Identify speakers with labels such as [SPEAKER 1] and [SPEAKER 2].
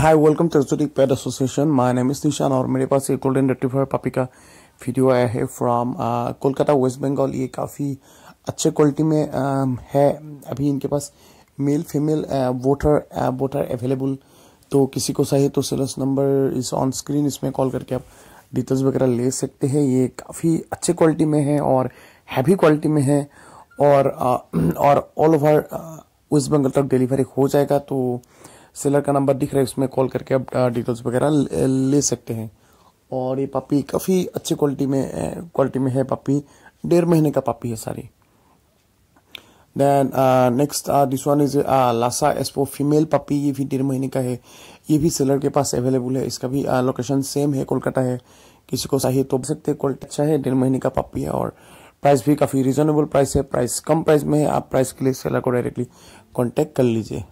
[SPEAKER 1] hi welcome to exotic pet association my name is Nishan और मेरे पास एक गोल्डन रेटिफायर पापी का वीडियो आया है फ्रॉम कोलकाता वेस्ट बंगाल ये काफ़ी अच्छे क्वालिटी में uh, है अभी इनके पास male female otter otter available तो किसी को चाहिए तो sellers number is on screen इसमें कॉल करके आप डिटेल्स वगैरह ले सकते हैं ये काफ़ी अच्छे क्वालिटी में है और हैवी क्वालिटी में है और uh, और ऑल ओवर वेस्ट बंगाल तक डिलीवरी हो जाएगा तो सेलर का नंबर दिख रहा है उसमें कॉल करके आप डिटेल्स uh, वगैरह ले सकते हैं और ये पापी काफ़ी अच्छी क्वालिटी में क्वालिटी uh, में है पापी डेढ़ महीने का पापी है sorry then next this one is Lhasa एसपो फीमेल पापी ये भी डेढ़ महीने का है ये भी सेलर के पास अवेलेबल है इसका भी लोकेशन uh, सेम है कोलकाता है किसी को चाहिए तो सकते हैं क्वालिटी अच्छा है डेढ़ महीने का पापी है और प्राइस भी काफ़ी रिजनेबल प्राइस है प्राइस कम प्राइस में है आप प्राइस के लिए सेलर को डायरेक्टली कॉन्टेक्ट कर लीजिए